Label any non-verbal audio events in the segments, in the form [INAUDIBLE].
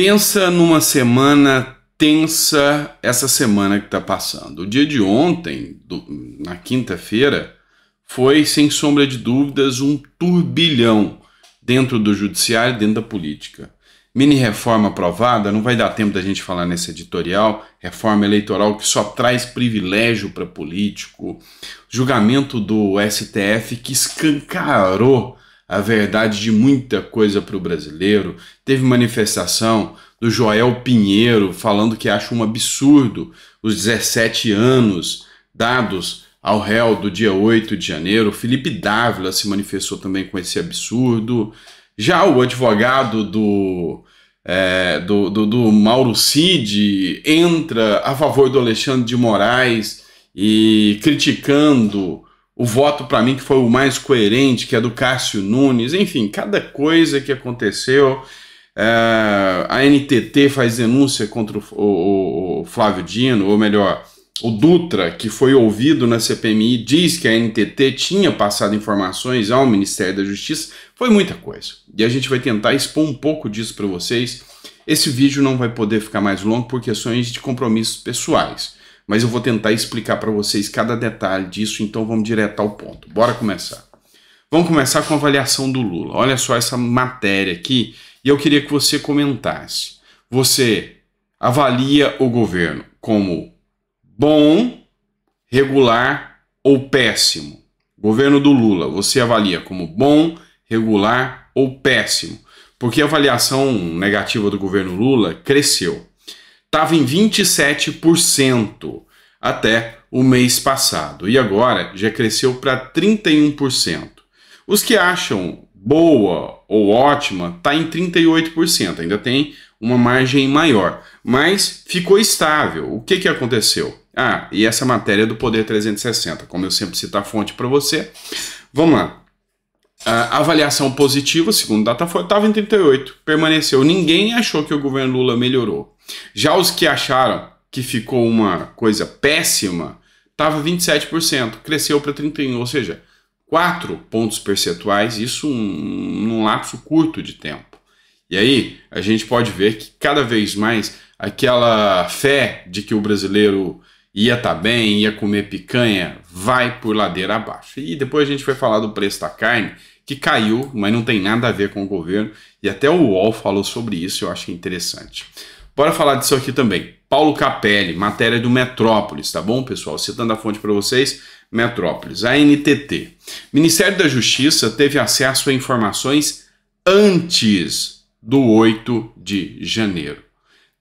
Pensa numa semana tensa essa semana que está passando. O dia de ontem, do, na quinta-feira, foi, sem sombra de dúvidas, um turbilhão dentro do judiciário, dentro da política. Mini reforma aprovada, não vai dar tempo da gente falar nesse editorial. Reforma eleitoral que só traz privilégio para político. Julgamento do STF que escancarou a verdade de muita coisa para o brasileiro. Teve manifestação do Joel Pinheiro falando que acha um absurdo os 17 anos dados ao réu do dia 8 de janeiro. Felipe Dávila se manifestou também com esse absurdo. Já o advogado do, é, do, do, do Mauro Cid entra a favor do Alexandre de Moraes e criticando o voto para mim que foi o mais coerente, que é do Cássio Nunes, enfim, cada coisa que aconteceu. É, a NTT faz denúncia contra o, o, o, Flávio Dino, ou melhor, o Dutra, que foi ouvido na CPMI, diz que a NTT tinha passado informações ao Ministério da Justiça. Foi muita coisa. E a gente vai tentar expor um pouco disso para vocês. Esse vídeo não vai poder ficar mais longo por questões de compromissos pessoais mas eu vou tentar explicar para vocês cada detalhe disso, então vamos direto ao ponto. Bora começar. Vamos começar com a avaliação do Lula. Olha só essa matéria aqui, e eu queria que você comentasse. Você avalia o governo como bom, regular ou péssimo? Governo do Lula, você avalia como bom, regular ou péssimo? Porque a avaliação negativa do governo Lula cresceu estava em 27% até o mês passado e agora já cresceu para 31%. Os que acham boa ou ótima está em 38%, ainda tem uma margem maior, mas ficou estável. O que, que aconteceu? Ah, e essa matéria do Poder 360, como eu sempre cito a fonte para você. Vamos lá. A avaliação positiva, segundo Datafolha, estava em 38, permaneceu. Ninguém achou que o governo Lula melhorou. Já os que acharam que ficou uma coisa péssima, estava 27%, cresceu para 31%, ou seja, 4 pontos percentuais, isso num lapso curto de tempo. E aí a gente pode ver que cada vez mais aquela fé de que o brasileiro ia estar tá bem, ia comer picanha, vai por ladeira abaixo. E depois a gente vai falar do preço da carne, que caiu, mas não tem nada a ver com o governo, e até o UOL falou sobre isso, eu acho interessante. Bora falar disso aqui também. Paulo Capelli, matéria do Metrópolis, tá bom, pessoal? Citando a fonte para vocês, Metrópolis, a NTT. Ministério da Justiça teve acesso a informações antes do 8 de janeiro.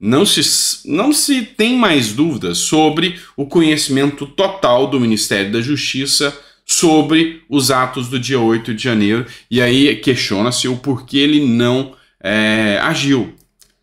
Não se, não se tem mais dúvidas sobre o conhecimento total do Ministério da Justiça sobre os atos do dia 8 de janeiro, e aí questiona-se o porquê ele não é, agiu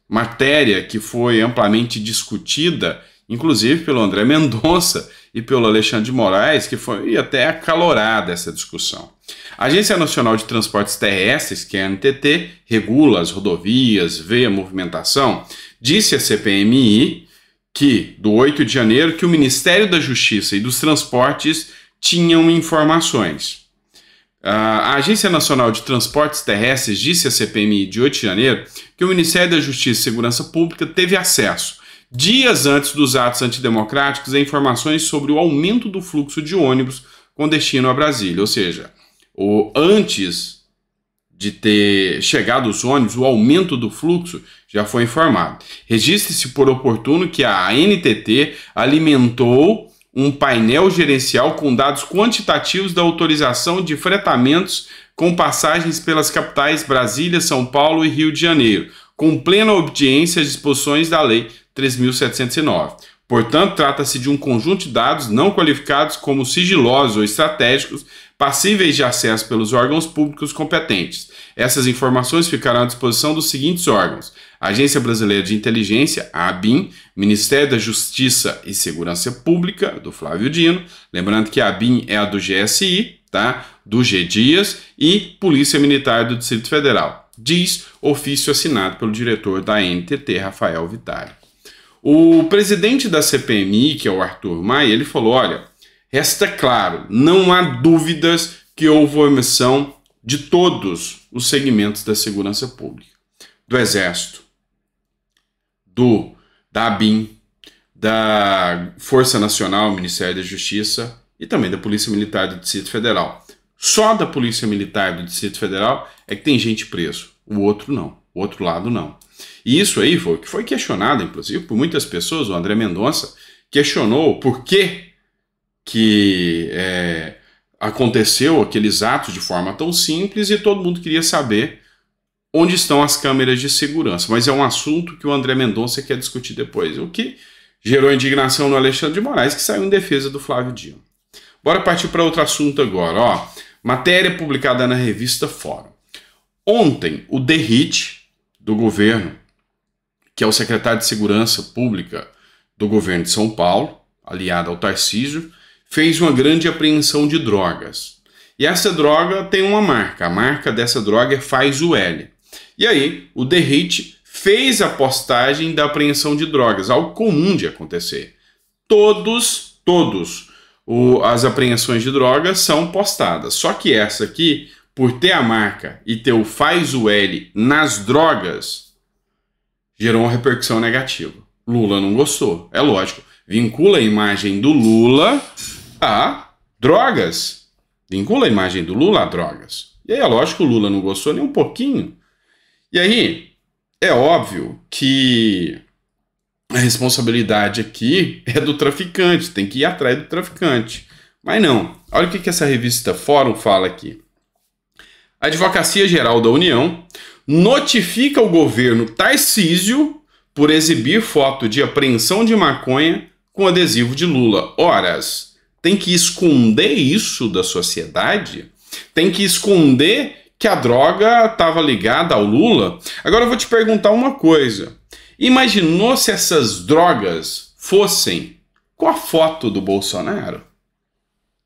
matéria que foi amplamente discutida, inclusive pelo André [LAUGHS] Mendonça e pelo Alexandre de Moraes, que foi até acalorada essa discussão. A Agência Nacional de Transportes Terrestres, que é a NTT, regula as rodovias, vê a movimentação, disse à CPMI que, do 8 de janeiro, que o Ministério da Justiça e dos Transportes tinham informações ah, a Agência Nacional de Transportes Terrestres disse à CPMI de 8 de janeiro que o Ministério da Justiça e Segurança Pública teve acesso, dias antes dos atos antidemocráticos, a informações sobre o aumento do fluxo de ônibus com destino a Brasília. Ou seja, o antes de ter chegado os ônibus, o aumento do fluxo já foi informado. Registre-se por oportuno que a NTT alimentou um painel gerencial com dados quantitativos da autorização de fretamentos com passagens pelas capitais Brasília, São Paulo e Rio de Janeiro, com plena obediência às disposições da Lei 3.709. Portanto, trata-se de um conjunto de dados não qualificados como sigilosos ou estratégicos, passíveis de acesso pelos órgãos públicos competentes. Essas informações ficarão à disposição dos seguintes órgãos: Agência Brasileira de Inteligência, ABIN, Ministério da Justiça e Segurança Pública, do Flávio Dino, lembrando que a ABIN é a do GSI, tá? Do G Dias e Polícia Militar do Distrito Federal. Diz ofício assinado pelo diretor da NTT, Rafael Vitale. O presidente da CPMI, que é o Arthur Maia, ele falou: olha, resta claro, não há dúvidas que houve omissão de todos os segmentos da segurança pública, do Exército, do da ABIM, da Força Nacional, Ministério da Justiça e também da Polícia Militar do Distrito Federal. Só da Polícia Militar do Distrito Federal é que tem gente preso, o outro não, o outro lado não. E isso aí foi que foi questionado, inclusive, por muitas pessoas. O André Mendonça questionou por que, que é, aconteceu aqueles atos de forma tão simples e todo mundo queria saber onde estão as câmeras de segurança. Mas é um assunto que o André Mendonça quer discutir depois. O que gerou indignação no Alexandre de Moraes, que saiu em defesa do Flávio Dino. Bora partir para outro assunto agora. Ó, matéria publicada na revista Fórum. Ontem, o The Hit, do governo, que é o secretário de Segurança Pública do governo de São Paulo, aliado ao Tarcísio, fez uma grande apreensão de drogas. E essa droga tem uma marca, a marca dessa droga é Faz o L. E aí, o Derrite fez a postagem da apreensão de drogas, algo comum de acontecer. Todos, todos o, as apreensões de drogas são postadas. Só que essa aqui, por ter a marca e ter o faz o L nas drogas, gerou uma repercussão negativa. Lula não gostou, é lógico. Vincula a imagem do Lula a drogas. Vincula a imagem do Lula a drogas. E aí é lógico que o Lula não gostou nem um pouquinho. E aí, é óbvio que a responsabilidade aqui [LAUGHS] é do traficante, tem que ir atrás do traficante. Mas não, olha o que, que essa revista Fórum fala aqui a Advocacia Geral da União notifica o governo Tarcísio por exibir foto de apreensão de maconha com adesivo de Lula. Horas, tem que esconder isso da sociedade? Tem que esconder que a droga estava ligada ao Lula? Agora eu vou te perguntar uma coisa. Imaginou se essas drogas fossem com a foto do Bolsonaro?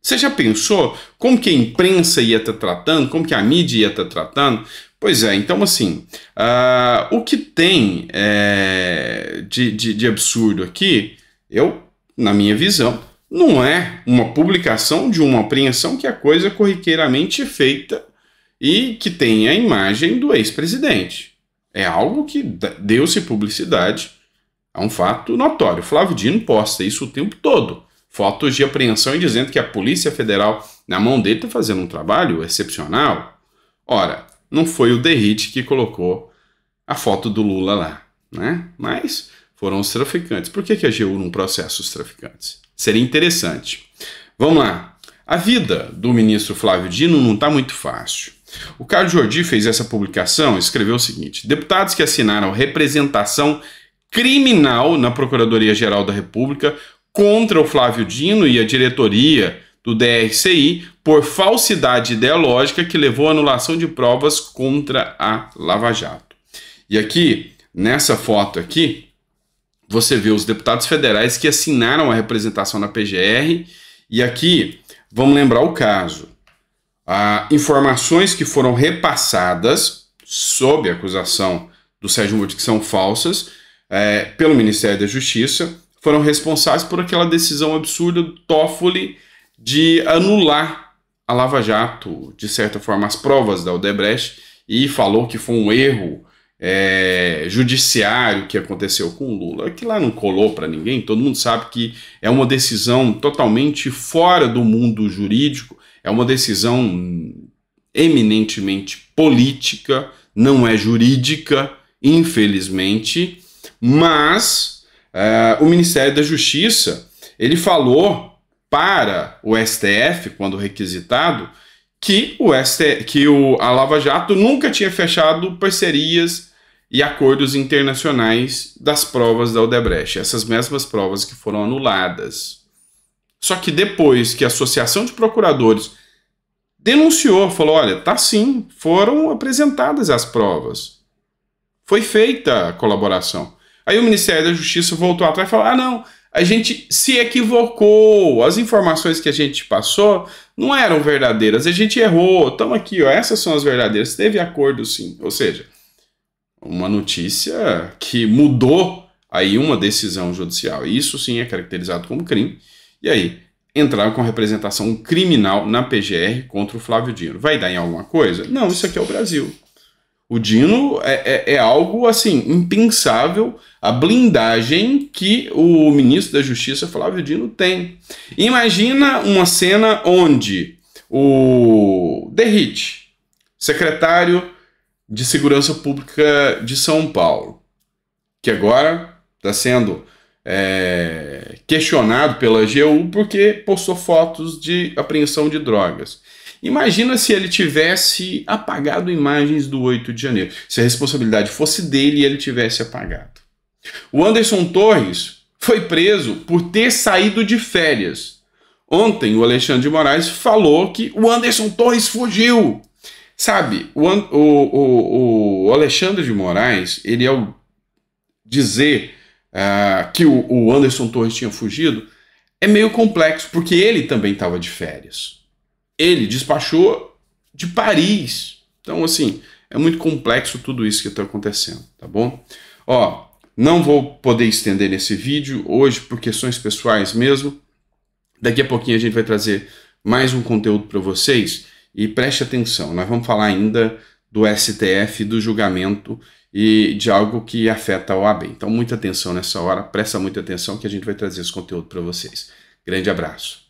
Você já pensou como que a imprensa ia estar tá tratando, como que a mídia ia estar tá tratando? Pois é, então assim, uh, o que tem é, de, de, de absurdo aqui, eu, na minha visão, não é uma publicação de uma apreensão que é coisa corriqueiramente feita e que tem a imagem do ex-presidente. É algo que deu-se publicidade, é um fato notório. Flávio Dino posta isso o tempo todo fotos de apreensão e dizendo que a Polícia Federal, na mão dele, está fazendo um trabalho excepcional. Ora, não foi o Derrite que colocou a foto do Lula lá, né? Mas foram os traficantes. Por que, que a GU não processa os traficantes? Seria interessante. Vamos lá. A vida do ministro Flávio Dino não está muito fácil. O Carlos Jordi fez essa publicação e escreveu o seguinte: deputados que assinaram representação criminal na Procuradoria-Geral da República contra o Flávio Dino e a diretoria do DRCI por falsidade ideológica que levou à anulação de provas contra a Lava Jato. E aqui, nessa foto aqui, você vê os deputados federais que assinaram a representação na PGR. E aqui, vamos lembrar o caso. Ah, informações que foram repassadas sob acusação do Sérgio Moro que são falsas é, pelo Ministério da Justiça foram responsáveis por aquela decisão absurda do Toffoli de anular a Lava Jato, de certa forma, as provas da Odebrecht e falou que foi um erro é, judiciário que aconteceu com o Lula, que lá não colou para ninguém, todo mundo sabe que é uma decisão totalmente fora do mundo jurídico, é uma decisão eminentemente política, não é jurídica, infelizmente, mas uh, o Ministério da Justiça ele falou para o STF, quando requisitado, que, o ST, que o, a Lava Jato nunca tinha fechado parcerias e acordos internacionais das provas da Odebrecht, essas mesmas provas que foram anuladas. Só que depois que a Associação de Procuradores denunciou, falou: olha, tá sim, foram apresentadas as provas, foi feita a colaboração. Aí o Ministério da Justiça voltou atrás e falou: ah, não, a gente se equivocou, as informações que a gente passou não eram verdadeiras, a gente errou, estamos aqui, ó, essas são as verdadeiras, teve acordo sim. Ou seja, uma notícia que mudou aí uma decisão judicial. Isso sim é caracterizado como crime. E aí, entraram com representação criminal na PGR contra o Flávio Dino. Vai dar em alguma coisa? Não, isso aqui é o Brasil. O Dino é, é, é, algo assim impensável a blindagem que o ministro da Justiça Flávio Dino tem. Imagina uma cena onde o Derrite, secretário de Segurança Pública de São Paulo, que agora está sendo é, questionado pela AGU porque postou fotos de apreensão de drogas. Imagina se ele tivesse apagado imagens do 8 de janeiro, se a responsabilidade fosse dele e ele tivesse apagado. O Anderson Torres foi preso por ter saído de férias. Ontem o Alexandre de Moraes falou que o Anderson Torres fugiu. Sabe, o, o, o, o Alexandre de Moraes, ele ao dizer uh, que o, o Anderson Torres tinha fugido, é meio complexo, porque ele também estava de férias ele despachou de Paris. Então, assim, é muito complexo tudo isso que está acontecendo, tá bom? Ó, não vou poder estender nesse vídeo hoje por questões pessoais mesmo. Daqui a pouquinho a gente vai trazer mais um conteúdo para vocês e preste atenção, nós vamos falar ainda do STF, do julgamento e de algo que afeta a OAB. Então, muita atenção nessa hora, presta muita atenção que a gente vai trazer esse conteúdo para vocês. Grande abraço.